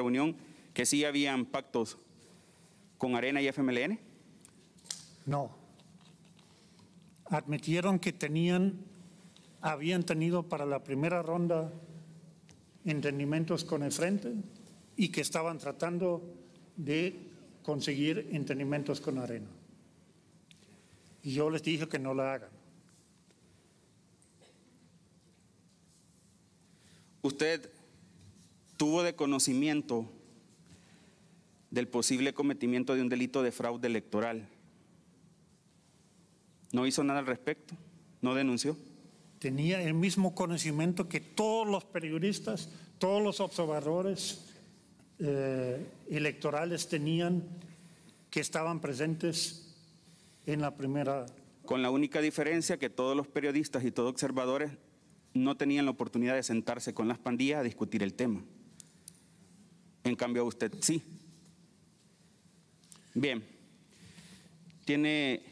reunión que sí habían pactos con Arena y FMLN? No. Admitieron que tenían, habían tenido para la primera ronda entendimientos con el Frente y que estaban tratando de conseguir entendimientos con Arena. Y yo les dije que no la hagan. Usted tuvo de conocimiento del posible cometimiento de un delito de fraude electoral. No hizo nada al respecto, no denunció. Tenía el mismo conocimiento que todos los periodistas, todos los observadores eh, electorales tenían que estaban presentes en la primera. Con la única diferencia que todos los periodistas y todos observadores no tenían la oportunidad de sentarse con las pandillas a discutir el tema. En cambio, usted sí. Bien, tiene